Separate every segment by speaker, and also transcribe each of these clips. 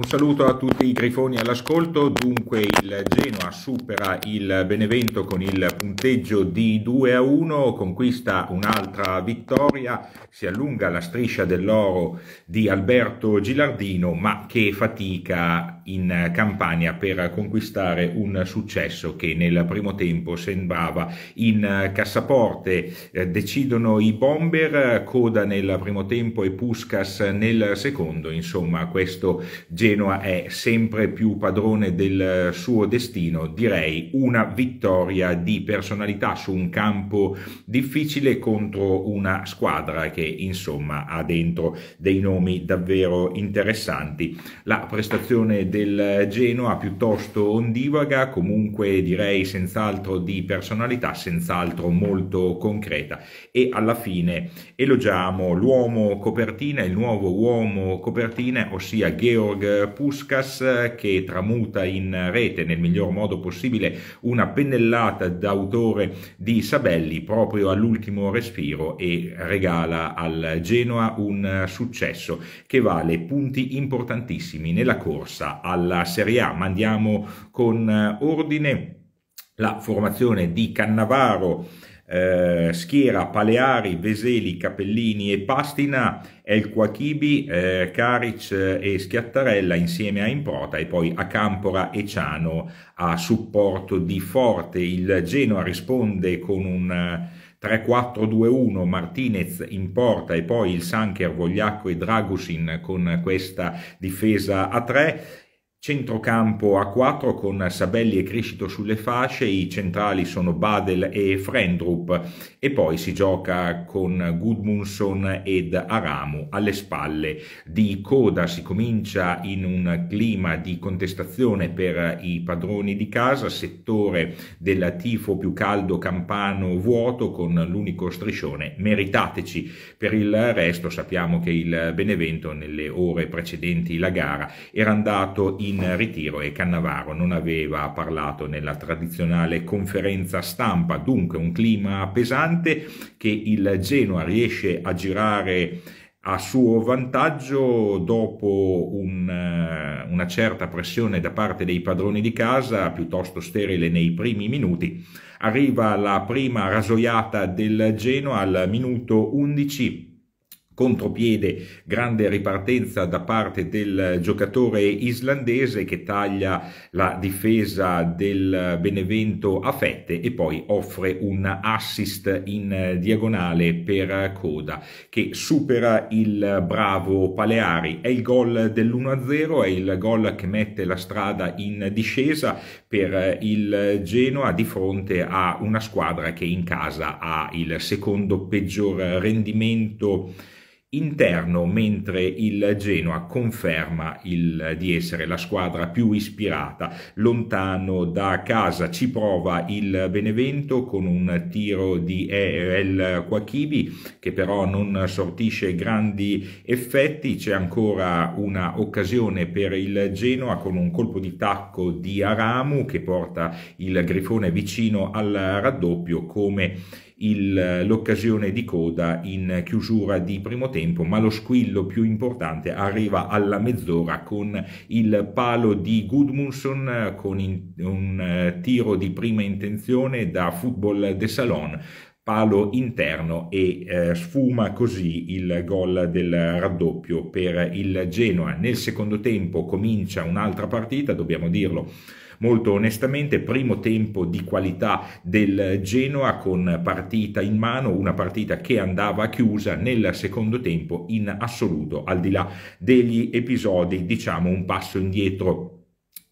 Speaker 1: Un saluto a tutti i grifoni all'ascolto, dunque il Genoa supera il Benevento con il punteggio di 2 a 1, conquista un'altra vittoria, si allunga la striscia dell'oro di Alberto Gilardino, ma che fatica in campagna per conquistare un successo che nel primo tempo sembrava in cassaporte. Eh, decidono i bomber, Coda nel primo tempo e Puskas nel secondo, insomma questo Genoa Genoa è sempre più padrone del suo destino, direi una vittoria di personalità su un campo difficile contro una squadra che insomma ha dentro dei nomi davvero interessanti. La prestazione del Genoa piuttosto ondivaga, comunque direi senz'altro di personalità, senz'altro molto concreta e alla fine elogiamo l'uomo copertina, il nuovo uomo copertina, ossia Georg eh, Puskas che tramuta in rete nel miglior modo possibile una pennellata d'autore di Sabelli proprio all'ultimo respiro e regala al Genoa un successo che vale punti importantissimi nella corsa alla Serie A. Ma andiamo con ordine la formazione di Cannavaro eh, Schiera, Paleari, Veseli, Capellini e Pastina, El Quachibi, eh, Caric eh, e Schiattarella insieme a Improta e poi a Campora e Ciano a supporto di Forte. Il Genoa risponde con un... 3-4-2-1 eh, Martinez in porta e poi il Sanker, Vogliacco e Dragusin con questa difesa a 3 Centrocampo a 4 con Sabelli e Crescito sulle fasce, i centrali sono Badel e Frendrup e poi si gioca con Gudmundsson ed Aramu alle spalle di coda. Si comincia in un clima di contestazione per i padroni di casa, settore del tifo più caldo campano vuoto con l'unico striscione meritateci. Per il resto sappiamo che il Benevento nelle ore precedenti la gara era andato in in ritiro e Cannavaro non aveva parlato nella tradizionale conferenza stampa, dunque un clima pesante che il Genoa riesce a girare a suo vantaggio dopo un, eh, una certa pressione da parte dei padroni di casa, piuttosto sterile nei primi minuti. Arriva la prima rasoiata del Genoa al minuto 11 contropiede, grande ripartenza da parte del giocatore islandese che taglia la difesa del Benevento a fette e poi offre un assist in diagonale per Coda che supera il bravo Paleari. È il gol dell'1-0, è il gol che mette la strada in discesa per il Genoa di fronte a una squadra che in casa ha il secondo peggior rendimento interno, mentre il Genoa conferma il, di essere la squadra più ispirata. Lontano da casa ci prova il Benevento con un tiro di El Quachibi che però non sortisce grandi effetti. C'è ancora una occasione per il Genoa con un colpo di tacco di Aramu che porta il Grifone vicino al raddoppio come il, l'occasione di coda in chiusura di primo tempo, ma lo squillo più importante arriva alla mezz'ora con il palo di Gudmundsson con in, un eh, tiro di prima intenzione da Football de Salon palo interno e eh, sfuma così il gol del raddoppio per il Genoa. Nel secondo tempo comincia un'altra partita, dobbiamo dirlo, molto onestamente, primo tempo di qualità del Genoa con partita in mano, una partita che andava chiusa nel secondo tempo in assoluto, al di là degli episodi, diciamo un passo indietro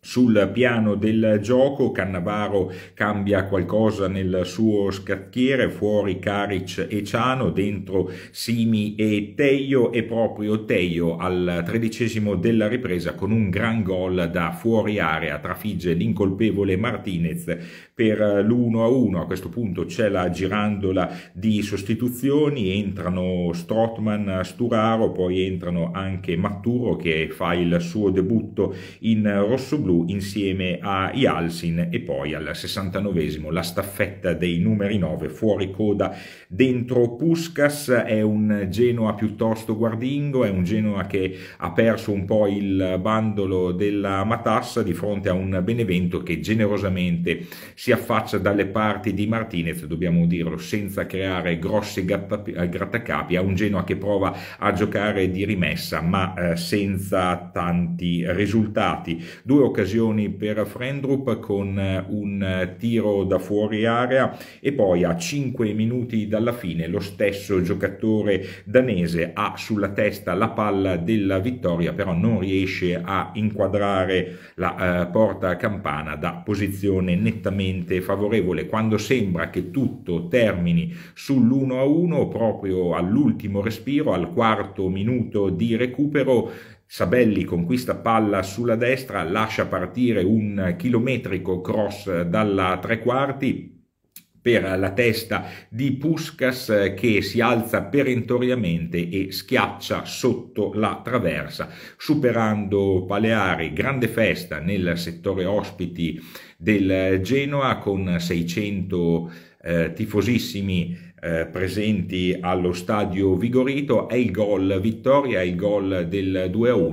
Speaker 1: sul piano del gioco Cannavaro cambia qualcosa nel suo scacchiere, fuori Caric e Ciano, dentro Simi e Teio e proprio Teio al tredicesimo della ripresa con un gran gol da fuori area, trafigge l'incolpevole Martinez per l'1-1. A questo punto c'è la girandola di sostituzioni, entrano Strotman, Sturaro, poi entrano anche Matturo che fa il suo debutto in rossoblù insieme a Yalsin e poi al 69 la staffetta dei numeri 9 fuori coda dentro Puskas è un Genoa piuttosto guardingo è un Genoa che ha perso un po' il bandolo della matassa di fronte a un Benevento che generosamente si affaccia dalle parti di Martinez dobbiamo dirlo senza creare grossi grattacapi a un Genoa che prova a giocare di rimessa ma eh, senza tanti risultati due occasioni occasioni per Frendrup con eh, un eh, tiro da fuori area e poi a 5 minuti dalla fine lo stesso giocatore danese ha sulla testa la palla della vittoria però non riesce a inquadrare la eh, porta campana da posizione nettamente favorevole quando sembra che tutto termini sull'1 a 1 proprio all'ultimo respiro al quarto minuto di recupero Sabelli conquista palla sulla destra, lascia partire un chilometrico cross dalla tre quarti per la testa di Puskas che si alza perentoriamente e schiaccia sotto la traversa, superando Paleari. Grande festa nel settore ospiti del Genoa con 600 eh, tifosissimi eh, presenti allo stadio Vigorito è il gol vittoria, il gol del 2-1,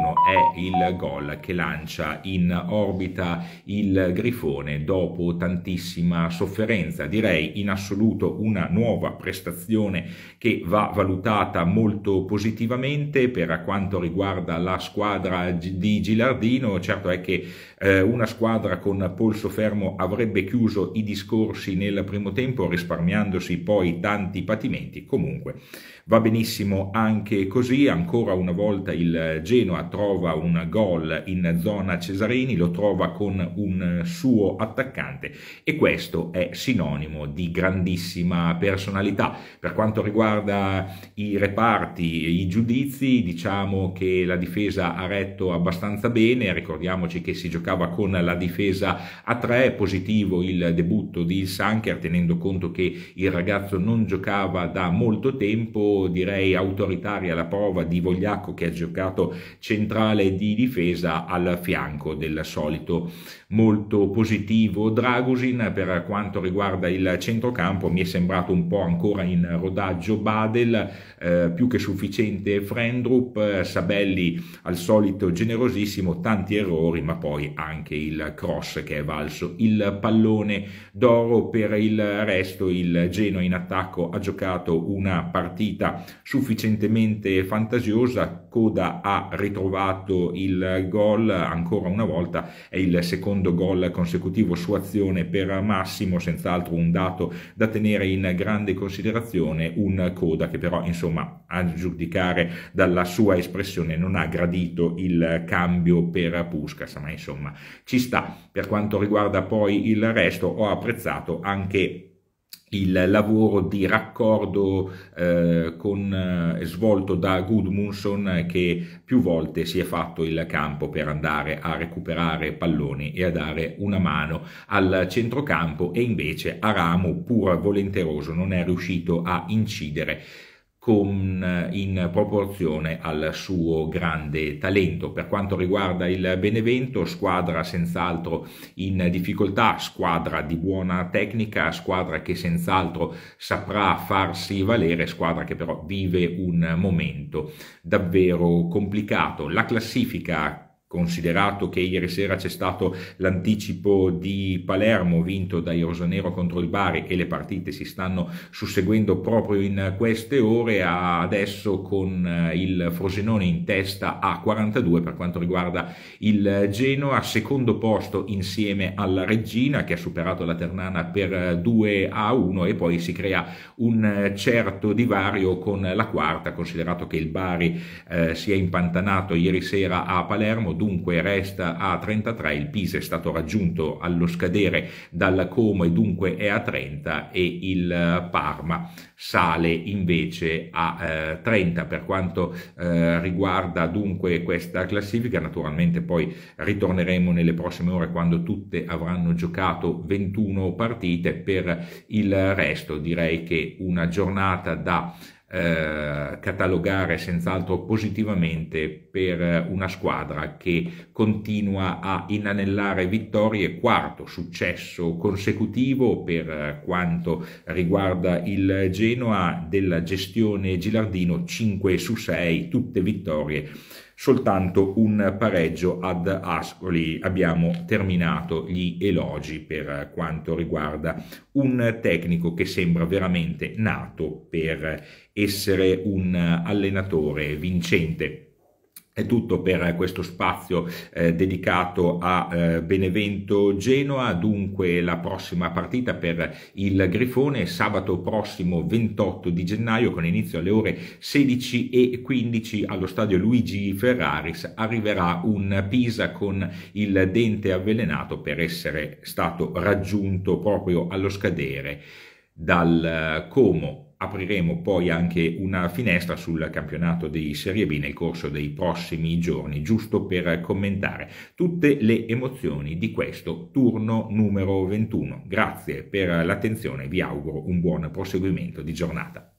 Speaker 1: è il gol che lancia in orbita il Grifone dopo tantissima sofferenza, direi in assoluto una nuova prestazione che va valutata molto positivamente per quanto riguarda la squadra di Gilardino, certo è che eh, una squadra con polso fermo avrebbe chiuso i discorsi nel primo tempo risparmiandosi poi tanti pesanti patimenti comunque Va benissimo anche così, ancora una volta il Genoa trova un gol in zona Cesarini, lo trova con un suo attaccante e questo è sinonimo di grandissima personalità. Per quanto riguarda i reparti, i giudizi, diciamo che la difesa ha retto abbastanza bene, ricordiamoci che si giocava con la difesa a 3, positivo il debutto di Sanker tenendo conto che il ragazzo non giocava da molto tempo direi autoritaria la prova di Vogliacco che ha giocato centrale di difesa al fianco del solito molto positivo Dragusin per quanto riguarda il centrocampo mi è sembrato un po' ancora in rodaggio Badel eh, più che sufficiente Frendrup Sabelli al solito generosissimo tanti errori ma poi anche il cross che è valso il pallone d'oro per il resto il Genoa in attacco ha giocato una partita uscita sufficientemente fantasiosa, Coda ha ritrovato il gol ancora una volta, è il secondo gol consecutivo su azione per Massimo, senz'altro un dato da tenere in grande considerazione, un Coda che però insomma a giudicare dalla sua espressione non ha gradito il cambio per Puskas, ma insomma ci sta. Per quanto riguarda poi il resto ho apprezzato anche il lavoro di raccordo eh, con, eh, svolto da Gudmundsson che più volte si è fatto il campo per andare a recuperare palloni e a dare una mano al centrocampo e invece Aramo pur volenteroso non è riuscito a incidere con, eh, in proporzione al suo grande talento. Per quanto riguarda il Benevento, squadra senz'altro in difficoltà, squadra di buona tecnica, squadra che senz'altro saprà farsi valere, squadra che però vive un momento davvero complicato. La classifica considerato che ieri sera c'è stato l'anticipo di Palermo vinto dai Rosanero contro il Bari e le partite si stanno susseguendo proprio in queste ore, adesso con eh, il Frosinone in testa a 42 per quanto riguarda il Genoa, secondo posto insieme alla Regina che ha superato la Ternana per 2 a 1 e poi si crea un certo divario con la quarta, considerato che il Bari eh, si è impantanato ieri sera a Palermo, dunque resta a 33, il Pisa è stato raggiunto allo scadere dalla Como e dunque è a 30 e il eh, Parma sale invece a eh, 30 per quanto eh, riguarda dunque questa classifica naturalmente poi ritorneremo nelle prossime ore quando tutte avranno giocato 21 partite per il resto direi che una giornata da eh, catalogare senz'altro positivamente per una squadra che continua a inanellare vittorie, quarto successo consecutivo per quanto riguarda il Genoa della gestione Gilardino, 5 su 6, tutte vittorie soltanto un pareggio ad Ascoli. Abbiamo terminato gli elogi per quanto riguarda un tecnico che sembra veramente nato per essere un allenatore vincente. È tutto per eh, questo spazio eh, dedicato a eh, Benevento Genoa, dunque la prossima partita per il Grifone sabato prossimo 28 di gennaio con inizio alle ore 16 e 15 allo stadio Luigi Ferraris arriverà un Pisa con il dente avvelenato per essere stato raggiunto proprio allo scadere dal eh, Como apriremo poi anche una finestra sul campionato di Serie B nel corso dei prossimi giorni, giusto per commentare tutte le emozioni di questo turno numero 21. Grazie per l'attenzione, vi auguro un buon proseguimento di giornata.